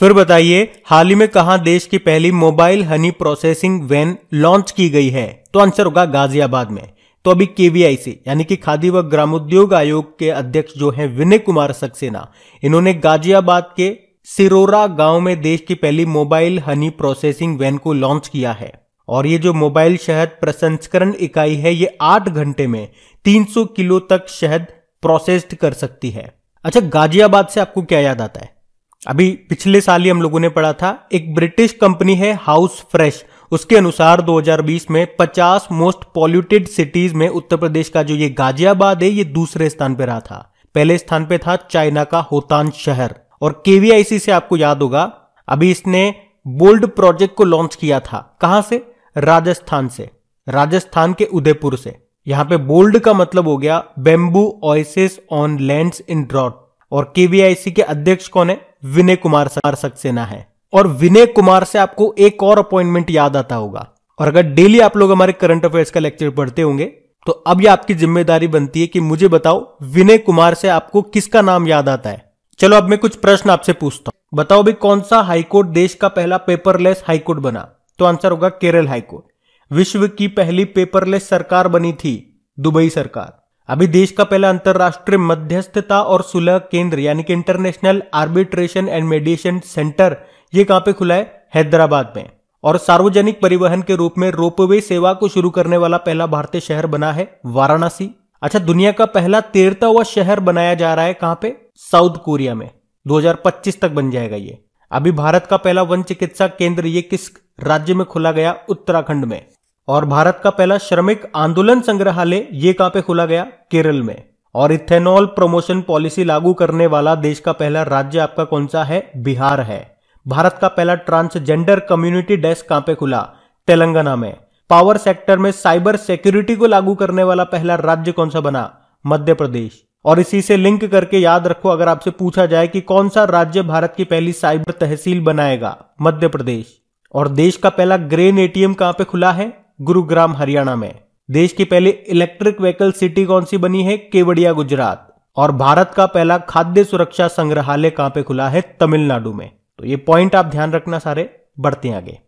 फिर बताइए हाल ही में कहा देश की पहली mobile honey processing van launch की गई है तो आंसर होगा गाजियाबाद में तो अभी केवीआईसी यानी कि खादी व ग्रामोद्योग आयोग के अध्यक्ष जो हैं विनय कुमार सक्सेना इन्होंने गाजियाबाद के सिरोरा गांव में देश की पहली मोबाइल हनी प्रोसेसिंग वैन को लॉन्च किया है और ये जो मोबाइल शहद प्रसंस्करण इकाई है ये आठ घंटे में 300 किलो तक शहद प्रोसेस्ड कर सकती है अच्छा गाजियाबाद से आपको क्या याद आता है अभी पिछले साल ही हम लोगों ने पढ़ा था एक ब्रिटिश कंपनी है हाउस फ्रेश उसके अनुसार 2020 में 50 मोस्ट पॉल्यूटेड सिटीज में उत्तर प्रदेश का जो ये गाजियाबाद है ये दूसरे स्थान पर रहा था पहले स्थान पर था चाइना का होतान शहर और केवीआईसी से आपको याद होगा अभी इसने बोल्ड प्रोजेक्ट को लॉन्च किया था कहां से राजस्थान से राजस्थान के उदयपुर से यहां पे बोल्ड का मतलब हो गया bamboo oasis on lands in drought और केवीआईसी के अध्यक्ष कौन है विनय कुमार सक्सेना है और विनय कुमार से आपको एक और अपॉइंटमेंट याद आता होगा और अगर डेली आप लोग हमारे करंट अफेयर्स का लेक्चर पढ़ते होंगे तो अब यह आपकी जिम्मेदारी बनती है कि मुझे बताओ विनय कुमार से आपको किसका नाम याद आता है चलो अब मैं कुछ प्रश्न आपसे पूछता हूं बताओ भी कौन सा हाईकोर्ट देश का पहला पेपरलेस हाईकोर्ट बना तो आंसर होगा केरल हाईकोर्ट विश्व की पहली पेपरलेस सरकार बनी थी दुबई सरकार अभी देश का पहला अंतर्राष्ट्रीय मध्यस्थता और सुलह केंद्र यानी कि international arbitration and mediation centre ये कहां पे खुला है हैदराबाद में और सार्वजनिक परिवहन के रूप में रोपवे सेवा को शुरू करने वाला पहला भारतीय शहर बना है वाराणसी अच्छा दुनिया का पहला हुआ शहर बनाया जा रहा है कहां पे साउथ कोरिया में 2025 तक बन जाएगा ये अभी भारत का पहला वन चिकित्सा केंद्र ये किस राज्य में खुला गया उत्तराखंड में और भारत का पहला श्रमिक आंदोलन संग्रहालय ये कहां पे खोला गया केरल में और इथेनॉल प्रमोशन पॉलिसी लागू करने वाला देश का पहला राज्य आपका कौन सा है बिहार है भारत का पहला ट्रांसजेंडर कम्युनिटी डेस्क कहां पे खुला तेलंगाना में पावर सेक्टर में साइबर सिक्योरिटी को लागू करने वाला पहला राज्य कौन सा बना मध्य प्रदेश और इसी से लिंक करके याद रखो अगर आपसे पूछा जाए कि कौन सा राज्य भारत की पहली साइबर तहसील बनाएगा मध्य प्रदेश और देश का पहला ग्रेन एटीएम कहां पे खुला है गुरुग्राम हरियाणा में देश की पहली इलेक्ट्रिक व्हीकल सिटी कौन सी बनी है केवड़िया गुजरात और भारत का पहला खाद्य सुरक्षा संग्रहालय कहां पे खुला है तमिलनाडु में तो ये पॉइंट आप ध्यान रखना सारे बढ़ते आगे